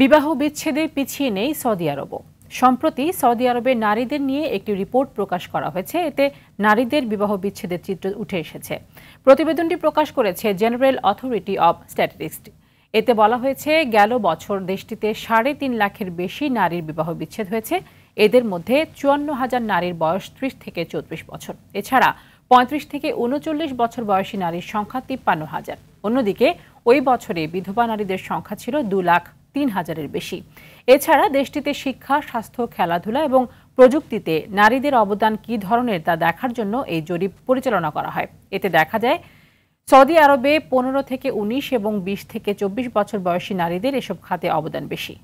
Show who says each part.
Speaker 1: বিবাহ বিচ্ছেদে পিছিয়ে নেই সৌদি আরবও সম্প্রতি সৌদি আরবে নারীদের নিয়ে একটি রিপোর্ট প্রকাশ করা হয়েছে এতে নারীদের বিবাহ বিচ্ছেদের চিত্র উঠে এসেছে প্রতিবেদনটি প্রকাশ করেছে জেনারেল অথরিটি অব স্ট্যাটিস্টিক্স এতে বলা হয়েছে গেল বছর দেশটিতে সাড়ে তিন লাখের বেশি নারীর বিবাহ বিচ্ছেদ হয়েছে এদের মধ্যে চুয়ান্ন হাজার নারীর বয়স ত্রিশ থেকে চৌত্রিশ বছর এছাড়া পঁয়ত্রিশ থেকে উনচল্লিশ বছর বয়সী নারীর সংখ্যা তিপ্পান্ন হাজার অন্যদিকে ওই বছরে বিধবা নারীদের সংখ্যা ছিল দু লাখ তিন হাজারের বেশি এছাড়া দেশটিতে শিক্ষা স্বাস্থ্য খেলাধুলা এবং প্রযুক্তিতে নারীদের অবদান কি ধরনের তা দেখার জন্য এই জরিপ পরিচালনা করা হয় এতে দেখা যায় সৌদি আরবে পনেরো থেকে ১৯ এবং ২০ থেকে চব্বিশ বছর বয়সী নারীদের এসব
Speaker 2: খাতে অবদান বেশি